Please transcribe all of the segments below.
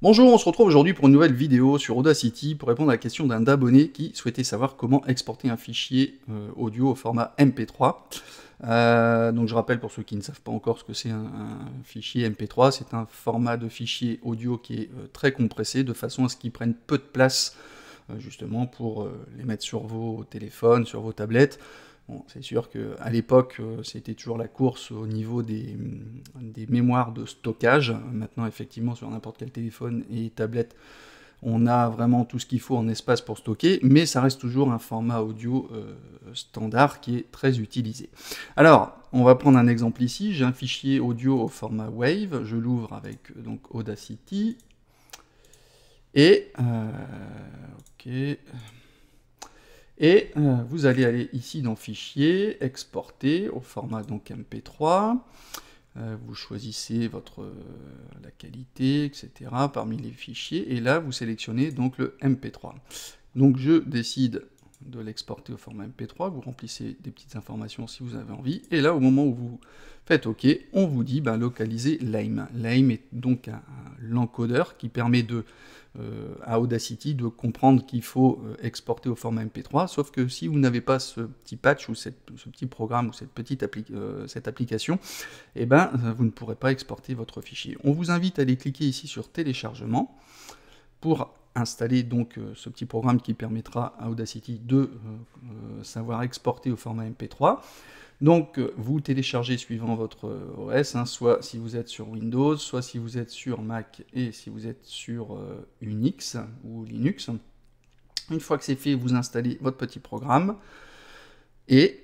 Bonjour, on se retrouve aujourd'hui pour une nouvelle vidéo sur Audacity pour répondre à la question d'un d'abonnés qui souhaitait savoir comment exporter un fichier euh, audio au format MP3. Euh, donc je rappelle pour ceux qui ne savent pas encore ce que c'est un, fichier MP3, c'est un format de fichier audio qui est euh, très compressé de façon à ce qu'il prenne peu de place justement pour les mettre sur vos téléphones, sur vos tablettes, c'est sûr qu'à l'époque, euh, c'était toujours la course au niveau mm, des, mémoires de stockage. Maintenant, effectivement, sur n'importe quel téléphone et tablette, on a vraiment tout ce qu'il faut en espace pour stocker, mais ça reste toujours un format audio euh, standard qui est très utilisé. Alors, on va prendre un exemple ici, j'ai un fichier audio au format Wave, je l'ouvre avec euh, donc Audacity, et... ok... Et euh, vous allez aller ici dans Fichier, Exporter au format donc MP3. Euh, vous choisissez votre, euh, la qualité, etc. parmi les fichiers. Et là, vous sélectionnez donc le MP3. Donc je décide de l'exporter au format MP3, vous remplissez des petites informations si vous avez envie, et là au moment où vous faites OK, on vous dit bah, localiser lame. Lime est donc un, l'encodeur qui permet de, euh, à Audacity de comprendre qu'il faut euh, exporter au format MP3, sauf que si vous n'avez pas ce petit patch ou ce petit programme ou cette petite euh, application, eh ben, vous ne pourrez pas exporter votre fichier. On vous invite à aller cliquer ici sur téléchargement pour installer donc euh, ce petit programme qui permettra à Audacity de euh, euh, savoir exporter au format MP3. Donc vous téléchargez suivant votre OS, hein, soit si vous êtes sur Windows, soit si vous êtes sur Mac et si vous êtes sur Unix ou Linux. Une fois que c'est fait, vous installez votre petit programme et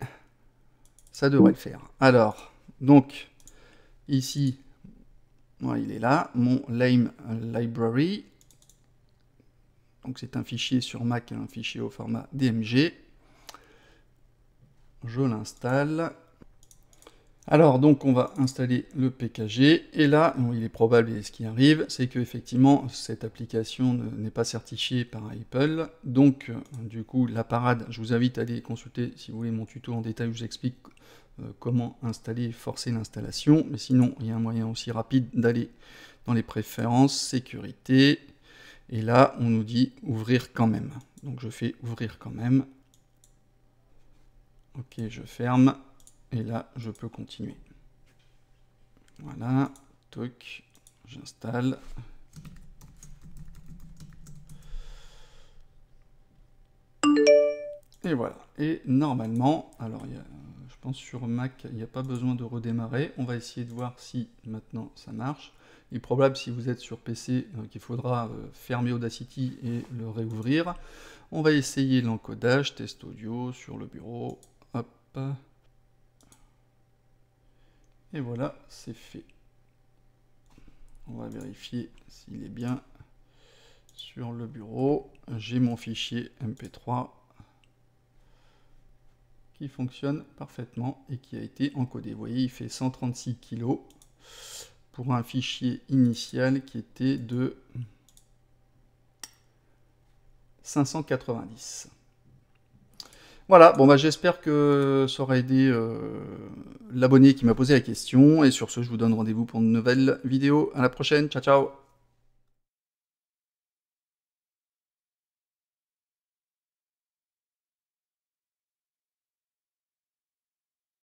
ça devrait le faire. Alors, donc ici, il est là, mon Lame Library. Donc c'est un fichier sur Mac, un fichier au format DMG. Je l'installe. Alors donc on va installer le PKG et là il est probable et ce qui arrive c'est que effectivement cette application n'est pas certifiée par Apple donc euh, du coup la parade je vous invite à aller consulter si vous voulez mon tuto en détail où je vous explique euh, comment installer et forcer l'installation mais sinon il y a un moyen aussi rapide d'aller dans les préférences sécurité et là, on nous dit ouvrir quand même. Donc je fais ouvrir quand même. Ok, je ferme. Et là, je peux continuer. Voilà, toc, j'installe. Et voilà. Et normalement, alors je pense sur Mac, il n'y a pas besoin de redémarrer. On va essayer de voir si maintenant ça marche est probable, si vous êtes sur PC, euh, qu'il faudra euh, fermer Audacity et le réouvrir. On va essayer l'encodage, test audio sur le bureau. Hop. Et voilà, c'est fait. On va vérifier s'il est bien sur le bureau. J'ai mon fichier MP3 qui fonctionne parfaitement et qui a été encodé. Vous voyez, il fait 136 kg pour un fichier initial qui était de 590. Voilà, bon bah j'espère que ça aura aidé euh, l'abonné qui m'a posé la question. Et sur ce, je vous donne rendez-vous pour une nouvelle vidéo. À la prochaine, ciao ciao